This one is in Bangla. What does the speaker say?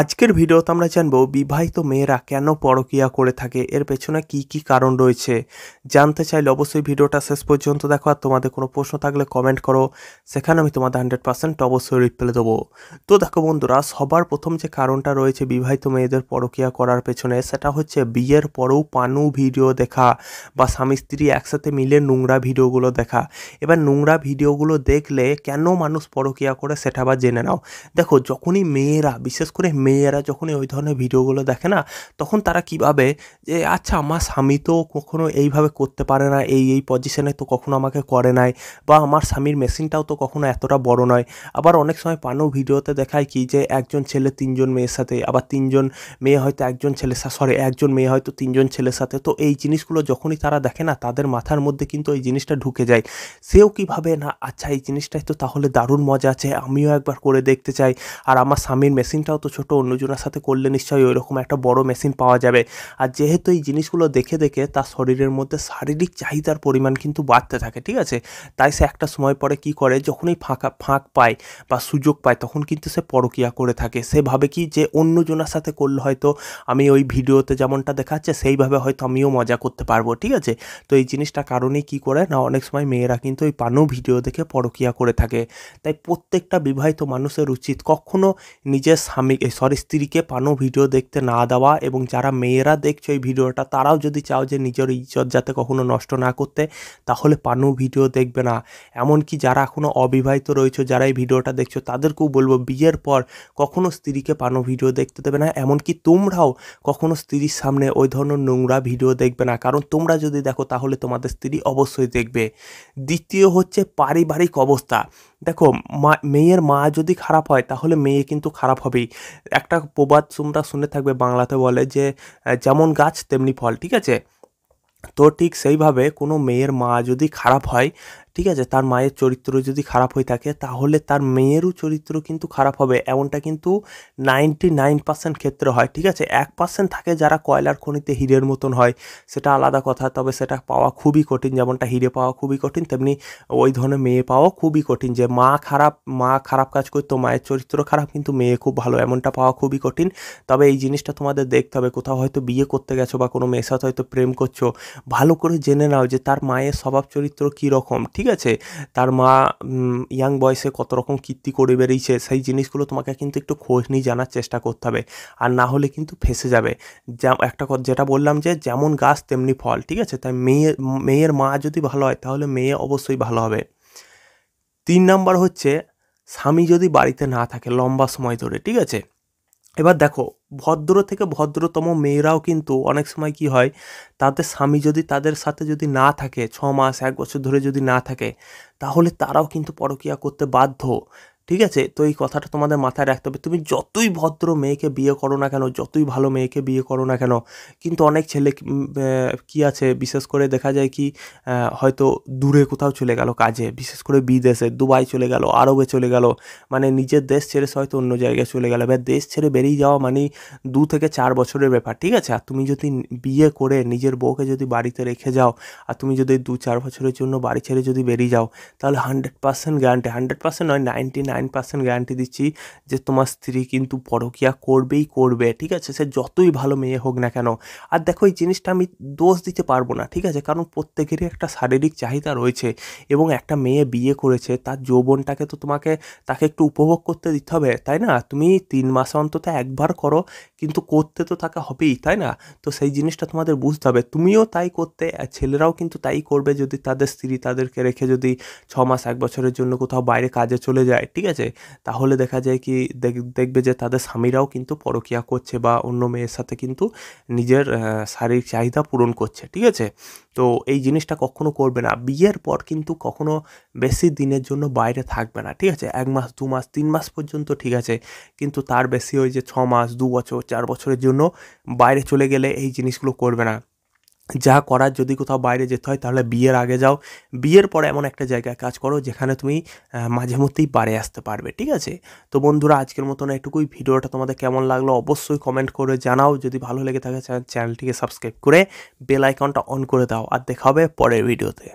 আজকের ভিডিওতে আমরা জানবো বিবাহিত মেয়েরা কেন পরকিয়া করে থাকে এর পেছনে কি কি কারণ রয়েছে জানতে চাইলে অবশ্যই ভিডিওটা শেষ পর্যন্ত দেখো আর তোমাদের কোনো প্রশ্ন থাকলে কমেন্ট করো সেখানে আমি তোমাদের হান্ড্রেড পার্সেন্ট অবশ্যই রিপ্লাই দেবো তো দেখো বন্ধুরা সবার প্রথম যে কারণটা রয়েছে বিবাহিত মেয়েদের পরকিয়া করার পেছনে সেটা হচ্ছে বিয়ের পরেও পানু ভিডিও দেখা বা স্বামী স্ত্রী একসাথে মিলে নোংরা ভিডিওগুলো দেখা এবার নোংরা ভিডিওগুলো দেখলে কেন মানুষ পরকিয়া করে সেটা আবার জেনে নাও দেখো যখনই মেয়েরা বিশেষ করে মেয়েরা যখন ওই ধরনের ভিডিওগুলো দেখে না তখন তারা কিভাবে যে আচ্ছা আমার স্বামী তো কখনো এইভাবে করতে পারে না এই এই পজিশনে তো কখনো আমাকে করে নাই বা আমার স্বামীর মেশিনটাও তো কখনো এতটা বড় নয় আবার অনেক সময় পানো ভিডিওতে দেখায় কি যে একজন ছেলে তিনজন মেয়ের সাথে আবার তিনজন মেয়ে হয়তো একজন ছেলের সাথে সরি একজন মেয়ে হয়তো তিনজন ছেলের সাথে তো এই জিনিসগুলো যখনই তারা দেখে না তাদের মাথার মধ্যে কিন্তু এই জিনিসটা ঢুকে যায় সেও কিভাবে না আচ্ছা এই জিনিসটাই তো তাহলে দারুণ মজা আছে আমিও একবার করে দেখতে চাই আর আমার স্বামীর মেশিনটাও তো ছোট ছোট অন্যজনের সাথে করলে নিশ্চয়ই ওইরকম একটা বড় মেশিন পাওয়া যাবে আর যেহেতু এই জিনিসগুলো দেখে দেখে তার শরীরের মধ্যে শারীরিক চাহিদার পরিমাণ কিন্তু বাড়তে থাকে ঠিক আছে তাই সে একটা সময় পরে কি করে যখনই ফাঁকা ফাঁক পায় বা সুযোগ পায় তখন কিন্তু সে পরকিয়া করে থাকে সে ভাবে কি যে অন্যজনের সাথে করলে হয়তো আমি ওই ভিডিওতে যেমনটা দেখাচ্ছে সেইভাবে হয়তো আমিও মজা করতে পারবো ঠিক আছে তো এই জিনিসটা কারণেই কি করে না অনেক সময় মেয়েরা কিন্তু ওই পানো ভিডিও দেখে পরকিয়া করে থাকে তাই প্রত্যেকটা বিবাহিত মানুষের উচিত কখনো নিজের স্বামী স্ত্রীকে পানো ভিডিও দেখতে না দেওয়া এবং যারা মেয়েরা দেখছে এই ভিডিওটা তারাও যদি চাও যে নিজের ইজ্জত যাতে কখনো নষ্ট না করতে তাহলে পানো ভিডিও দেখবে না এমনকি যারা এখনও অবিবাহিত রয়েছে যারা এই ভিডিওটা দেখছো তাদেরকেও বলবো বিয়ের পর কখনো স্ত্রীকে পানো ভিডিও দেখতে দেবে না এমনকি তোমরাও কখনো স্ত্রীর সামনে ওই ধরনের নোংরা ভিডিও দেখবে না কারণ তোমরা যদি দেখো তাহলে তোমাদের স্ত্রী অবশ্যই দেখবে দ্বিতীয় হচ্ছে পারিবারিক অবস্থা দেখো মা মেয়ের মা যদি খারাপ হয় তাহলে মেয়ে কিন্তু খারাপ হবেই একটা প্রবাদ তোমরা শুনে থাকবে বাংলাতে বলে যে যেমন গাছ তেমনি ফল ঠিক আছে তো ঠিক সেইভাবে কোনো মেয়ের মা যদি খারাপ হয় ঠিক আছে তার মায়ের চরিত্র যদি খারাপ হয়ে থাকে তাহলে তার মেয়েরও চরিত্র কিন্তু খারাপ হবে এমনটা কিন্তু নাইনটি নাইন পার্সেন্ট ক্ষেত্রে হয় ঠিক আছে এক পার্সেন্ট থাকে যারা কয়লার খনিতে হিরের মতন হয় সেটা আলাদা কথা তবে সেটা পাওয়া খুবই কঠিন যেমনটা হিরে পাওয়া খুবই কঠিন তেমনি ওই ধরনের মেয়ে পাওয়া খুবই কঠিন যে মা খারাপ মা খারাপ কাজ করতো মায়ের চরিত্র খারাপ কিন্তু মেয়ে খুব ভালো এমনটা পাওয়া খুবই কঠিন তবে এই জিনিসটা তোমাদের দেখতে হবে কোথাও হয়তো বিয়ে করতে গেছো বা কোনো মেয়ের সাথে হয়তো প্রেম করছো ভালো করে জেনে নাও যে তার মায়ের স্বভাব চরিত্র কী রকম ঠিক ঠিক আছে তার মা ইয়াং বয়সে কত রকম কীর্তি করে বেরিয়েছে সেই জিনিসগুলো তোমাকে কিন্তু একটু খোঁজ নিয়ে জানার চেষ্টা করতে হবে আর না হলে কিন্তু ফেসে যাবে একটা যেটা বললাম যে যেমন গাছ তেমনি ফল ঠিক আছে তাই মেয়ে মেয়ের মা যদি ভালো হয় তাহলে মেয়ে অবশ্যই ভালো হবে তিন নাম্বার হচ্ছে স্বামী যদি বাড়িতে না থাকে লম্বা সময় ধরে ঠিক আছে এবার দেখো ভদ্র থেকে ভদ্রতম মেয়েরাও কিন্তু অনেক সময় কি হয় তাদের স্বামী যদি তাদের সাথে যদি না থাকে ছ মাস এক বছর ধরে যদি না থাকে তাহলে তারাও কিন্তু পরকিয়া করতে বাধ্য ঠিক আছে তো এই কথাটা তোমাদের মাথায় রাখতে হবে তুমি যতই ভদ্র মেয়েকে বিয়ে করো না কেন যতই ভালো মেয়েকে বিয়ে করো না কেন কিন্তু অনেক ছেলে কি আছে বিশেষ করে দেখা যায় কি হয়তো দূরে কোথাও চলে গেল কাজে বিশেষ করে বিদেশে দুবাই চলে গেল আরবে চলে গেল মানে নিজের দেশ ছেড়ে হয়তো অন্য জায়গায় চলে গেল এবার দেশ ছেড়ে বেরিয়ে যাওয়া মানে দু থেকে চার বছরের ব্যাপার ঠিক আছে আর তুমি যদি বিয়ে করে নিজের বউকে যদি বাড়িতে রেখে যাও আর তুমি যদি দু চার বছরের জন্য বাড়ি ছেড়ে যদি বেরিয়ে যাও তাহলে hundred percent guarantee hundred percent নয় নাইনটি নাইন পার্সেন্ট গ্যারান্টি দিচ্ছি যে তোমার স্ত্রী কিন্তু পরকিয়া করবেই করবে ঠিক আছে সে যতই ভালো মেয়ে হোক না কেন আর দেখো এই জিনিসটা আমি দোষ দিতে পারবো না ঠিক আছে কারণ প্রত্যেকেরই একটা শারীরিক চাহিদা রয়েছে এবং একটা মেয়ে বিয়ে করেছে তার যৌবনটাকে তো তোমাকে তাকে একটু উপভোগ করতে দিতে হবে তাই না তুমি তিন মাস অন্তত একবার করো কিন্তু করতে তো তাকে হবেই তাই না তো সেই জিনিসটা তোমাদের বুঝতে হবে তুমিও তাই করতে ছেলেরাও কিন্তু তাই করবে যদি তাদের স্ত্রী তাদেরকে রেখে যদি ছ মাস এক বছরের জন্য কোথাও বাইরে কাজে চলে যায় ঠিক ঠিক আছে তাহলে দেখা যায় কি দেখবে যে তাদের স্বামীরাও কিন্তু পরকিয়া করছে বা অন্য মেয়ের সাথে কিন্তু নিজের শারীরিক চাহিদা পূরণ করছে ঠিক আছে তো এই জিনিসটা কখনো করবে না বিয়ের পর কিন্তু কখনো বেশি দিনের জন্য বাইরে থাকবে না ঠিক আছে এক মাস দু মাস তিন মাস পর্যন্ত ঠিক আছে কিন্তু তার বেশি ওই যে ছ মাস দু বছর চার বছরের জন্য বাইরে চলে গেলে এই জিনিসগুলো করবে না যা করার যদি কোথাও বাইরে যেতে হয় তাহলে বিয়ের আগে যাও বিয়ের পরে এমন একটা জায়গায় কাজ করো যেখানে তুমি মাঝে মধ্যেই বাড়ি আসতে পারবে ঠিক আছে তো বন্ধুরা আজকের মতন এটুকুই ভিডিওটা তোমাদের কেমন লাগলো অবশ্যই কমেন্ট করে জানাও যদি ভালো লেগে থাকে চ্যানেলটিকে সাবস্ক্রাইব করে বেল আইকনটা অন করে দাও আর দেখা হবে পরের ভিডিওতে